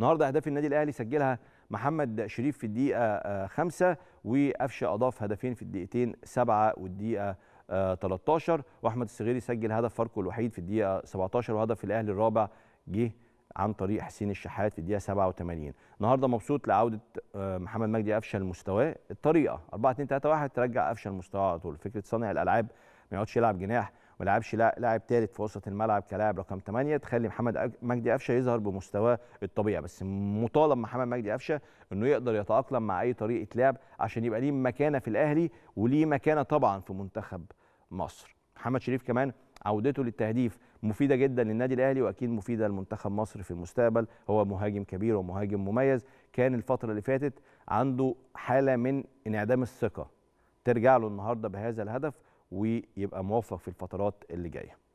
النهارده اهداف النادي الاهلي سجلها محمد شريف في الدقيقه 5 آه، وقفشه اضاف هدفين في الدقيقتين 7 والدقيقه 13 آه، واحمد الصغيري سجل هدف فاركو الوحيد في الدقيقه 17 وهدف الاهلي الرابع جه عن طريق حسين الشحات في الدقيقه 87 النهارده مبسوط لعوده آه، محمد مجدي قفشه لمستواه الطريقه 4 2 3 1 ترجع قفشه لمستواه على طول فكره صانع الالعاب ما يقعدش يلعب جناح ما لعبش لاعب ثالث في وسط الملعب كلاعب رقم 8 تخلي محمد مجدي قفشه يظهر بمستواه الطبيعي بس مطالب محمد مجدي قفشه انه يقدر يتاقلم مع اي طريقه لعب عشان يبقى ليه مكانه في الاهلي وليه مكانه طبعا في منتخب مصر محمد شريف كمان عودته للتهديف مفيده جدا للنادي الاهلي واكيد مفيده لمنتخب مصر في المستقبل هو مهاجم كبير ومهاجم مميز كان الفتره اللي فاتت عنده حاله من انعدام الثقه ترجع له النهارده بهذا الهدف ويبقى موفق في الفترات اللي جايه